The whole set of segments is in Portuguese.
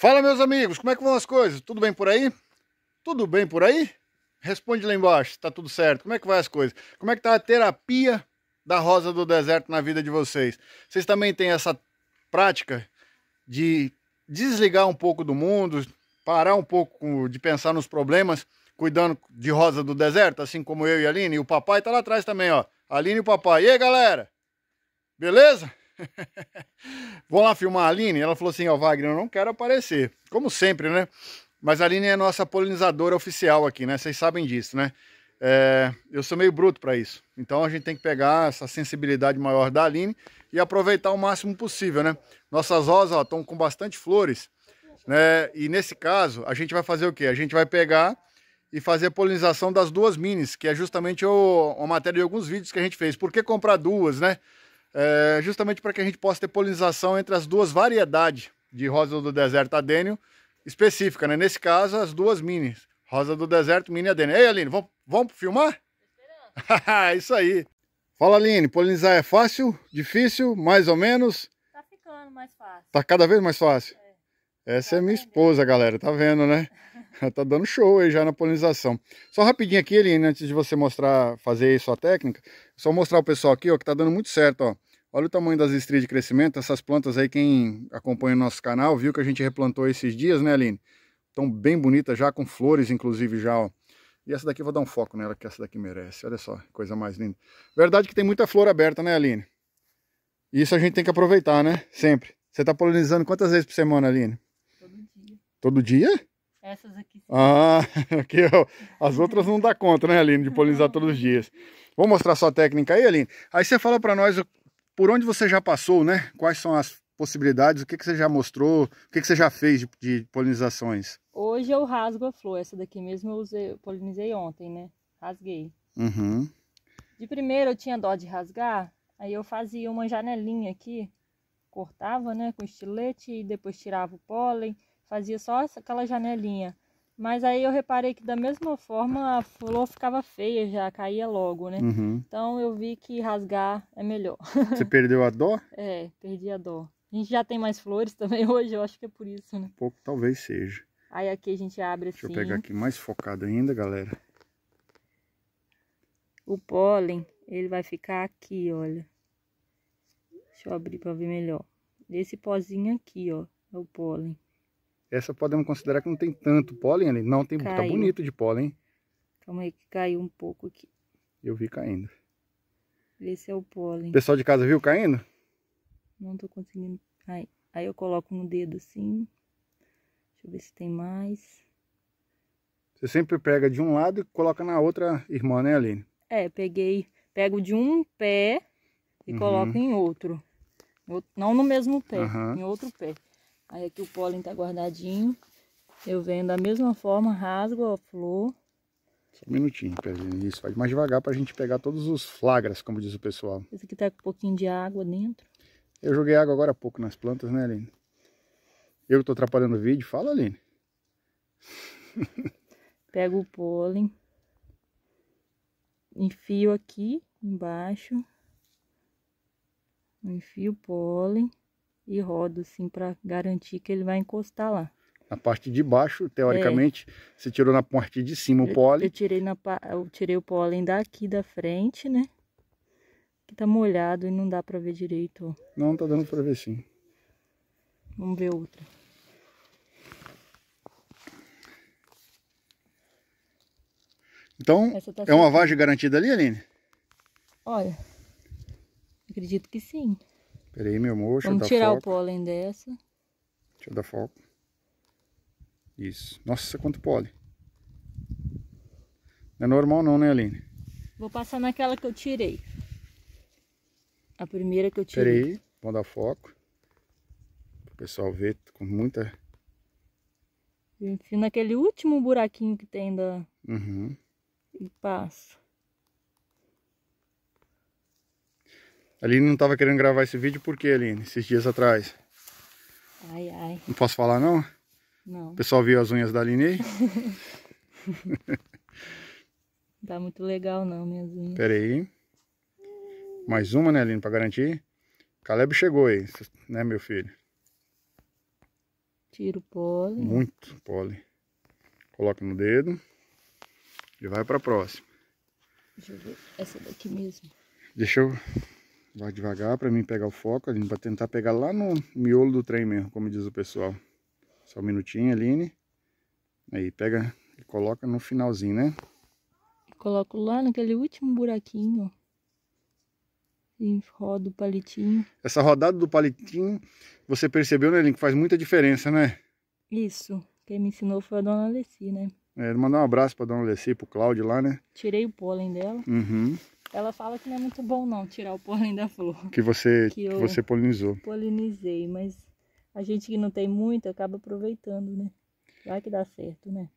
Fala meus amigos, como é que vão as coisas? Tudo bem por aí? Tudo bem por aí? Responde lá embaixo, tá tudo certo. Como é que vai as coisas? Como é que tá a terapia da rosa do deserto na vida de vocês? Vocês também têm essa prática de desligar um pouco do mundo, parar um pouco de pensar nos problemas, cuidando de rosa do deserto, assim como eu e a Aline, e o papai tá lá atrás também, ó. A Aline e o papai. E aí, galera? Beleza? Vamos lá filmar a Aline? Ela falou assim, ó, oh, Wagner, eu não quero aparecer. Como sempre, né? Mas a Aline é nossa polinizadora oficial aqui, né? Vocês sabem disso, né? É, eu sou meio bruto para isso. Então a gente tem que pegar essa sensibilidade maior da Aline e aproveitar o máximo possível, né? Nossas rosas estão com bastante flores, né? E nesse caso, a gente vai fazer o quê? A gente vai pegar e fazer a polinização das duas minis, que é justamente o, a matéria de alguns vídeos que a gente fez. Por que comprar duas, né? é, justamente para que a gente possa ter polinização entre as duas variedades de rosa do deserto adênio específica, né? Nesse caso, as duas minis. Rosa do deserto, mini adênio. Ei, Aline, vamos, vamos filmar? Isso aí. Fala, Aline, polinizar é fácil? Difícil? Mais ou menos? Tá ficando mais fácil. Tá cada vez mais fácil? É. Essa tá é minha esposa, galera, tá vendo, né? tá dando show aí já na polinização. Só rapidinho aqui, Eline, antes de você mostrar, fazer aí sua técnica, só mostrar o pessoal aqui, ó, que tá dando muito certo, ó. Olha o tamanho das estrias de crescimento, essas plantas aí, quem acompanha o nosso canal, viu que a gente replantou esses dias, né, Aline? Estão bem bonitas já, com flores, inclusive, já, ó. E essa daqui, vou dar um foco nela, que essa daqui merece. Olha só, coisa mais linda. Verdade que tem muita flor aberta, né, Aline? Isso a gente tem que aproveitar, né? Sempre. Você tá polinizando quantas vezes por semana, Aline? Todo dia. Todo dia? Essas aqui sim. Ah, aqui, ó, as outras não dá conta, né, Aline, de polinizar todos os dias. Vou mostrar sua técnica aí, Aline. Aí você fala para nós por onde você já passou, né? Quais são as possibilidades, o que, que você já mostrou, o que, que você já fez de, de polinizações. Hoje eu rasgo a flor, essa daqui mesmo eu, usei, eu polinizei ontem, né? Rasguei. Uhum. De primeiro eu tinha dó de rasgar, aí eu fazia uma janelinha aqui, cortava, né, com estilete e depois tirava o pólen fazia só aquela janelinha. Mas aí eu reparei que da mesma forma a flor ficava feia já, caía logo, né? Uhum. Então eu vi que rasgar é melhor. Você perdeu a dó? É, perdi a dó. A gente já tem mais flores também hoje, eu acho que é por isso, né? Um pouco talvez seja. Aí aqui a gente abre assim. Deixa eu pegar assim. aqui mais focado ainda, galera. O pólen, ele vai ficar aqui, olha. Deixa eu abrir para ver melhor. Desse pozinho aqui, ó, é o pólen. Essa podemos considerar que não tem tanto pólen ali. Não, tem, muito tá bonito de pólen. Calma aí que caiu um pouco aqui. Eu vi caindo. Esse é o pólen. pessoal de casa viu caindo? Não tô conseguindo. aí aí eu coloco no dedo assim. Deixa eu ver se tem mais. Você sempre pega de um lado e coloca na outra irmã, né, Aline? É, peguei. Pego de um pé e uhum. coloco em outro. Não no mesmo pé, uhum. em outro pé. Aí aqui o pólen tá guardadinho. Eu venho da mesma forma, rasgo a flor. Só um minutinho, Isso, faz mais devagar para a gente pegar todos os flagras, como diz o pessoal. Esse aqui tá com um pouquinho de água dentro. Eu joguei água agora há pouco nas plantas, né, Aline? Eu tô atrapalhando o vídeo. Fala, Aline. Pego o pólen. Enfio aqui embaixo. Enfio o pólen e rodo assim para garantir que ele vai encostar lá. Na parte de baixo, teoricamente, é. você tirou na parte de cima eu, o pólen. Eu tirei, na, eu tirei o pólen daqui da frente, né? Que tá molhado e não dá para ver direito. Não, tá dando para ver sim. Vamos ver outra. Então, tá é uma vagem garantida ali, Aline? Olha, acredito que sim. Peraí meu amor, deixa Vamos eu tirar foco. o pólen dessa. Deixa eu dar foco. Isso. Nossa, quanto pólen. Não é normal não, né, Aline? Vou passar naquela que eu tirei. A primeira que eu tirei. Peraí, vou vamos dar foco. o pessoal vê com muita... Enfim, naquele último buraquinho que tem da... Uhum. E passa. A Aline não estava querendo gravar esse vídeo por quê, Esses dias atrás. Ai, ai. Não posso falar, não? Não. O pessoal viu as unhas da Aline aí? não tá muito legal, não, minhas unhas. Pera aí. Mais uma, né, Aline, pra garantir? Caleb chegou aí, né, meu filho? Tiro o pole. Muito pole. Coloca no dedo. E vai pra próxima. Deixa eu ver essa daqui mesmo. Deixa eu Vai devagar para mim pegar o foco, Aline, para tentar pegar lá no miolo do trem mesmo, como diz o pessoal. Só um minutinho, Aline. Aí, pega e coloca no finalzinho, né? Coloca coloco lá naquele último buraquinho. E roda o palitinho. Essa rodada do palitinho, você percebeu, né, Aline, que faz muita diferença, né? Isso. Quem me ensinou foi a dona Alessi, né? É, mandar um abraço pra dona Alessi, pro Cláudio lá, né? Tirei o pólen dela. Uhum. Ela fala que não é muito bom não tirar o pólen da flor. Que você, que, que você polinizou. Polinizei, mas a gente que não tem muito acaba aproveitando, né? Vai que dá certo, né?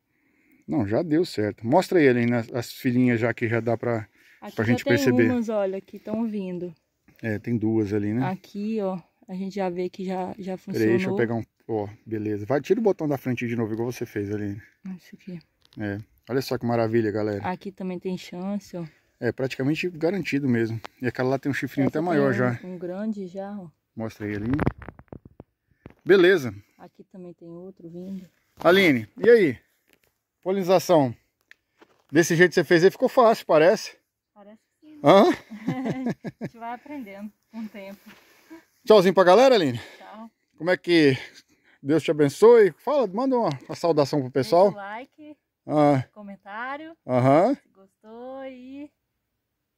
Não, já deu certo. Mostra ele aí nas, as filhinhas já que já dá pra, aqui pra gente tem perceber. Umas, olha, que estão vindo. É, tem duas ali, né? Aqui, ó, a gente já vê que já, já funcionou. Peraí, deixa eu pegar um... Ó, beleza. Vai, tira o botão da frente de novo, igual você fez ali. Isso aqui. É. Olha só que maravilha, galera. Aqui também tem chance, ó. É praticamente garantido mesmo. E aquela lá tem um chifrinho Essa até maior um, já. Um grande já, Mostra aí ali. Beleza. Aqui também tem outro vindo. Aline, e aí? Polinização. Desse jeito que você fez aí ficou fácil, parece. Parece que Hã? A gente vai aprendendo com o tempo. Tchauzinho pra galera, Aline. Tchau. Como é que Deus te abençoe. Fala, manda uma, uma saudação pro pessoal. Deixa o like, ah. comentário. Aham. Gostou e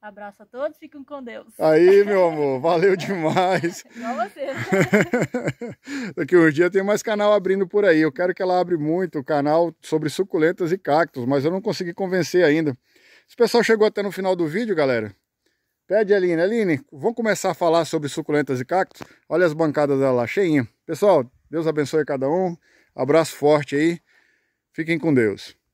Abraço a todos, fiquem com Deus. Aí, meu amor, valeu demais. Igual você. Daqui uns dias tem mais canal abrindo por aí. Eu quero que ela abra muito o canal sobre suculentas e cactos, mas eu não consegui convencer ainda. Se o pessoal chegou até no final do vídeo, galera, pede a Aline. Aline, vamos começar a falar sobre suculentas e cactos? Olha as bancadas dela lá, cheinha. Pessoal, Deus abençoe cada um. Abraço forte aí. Fiquem com Deus.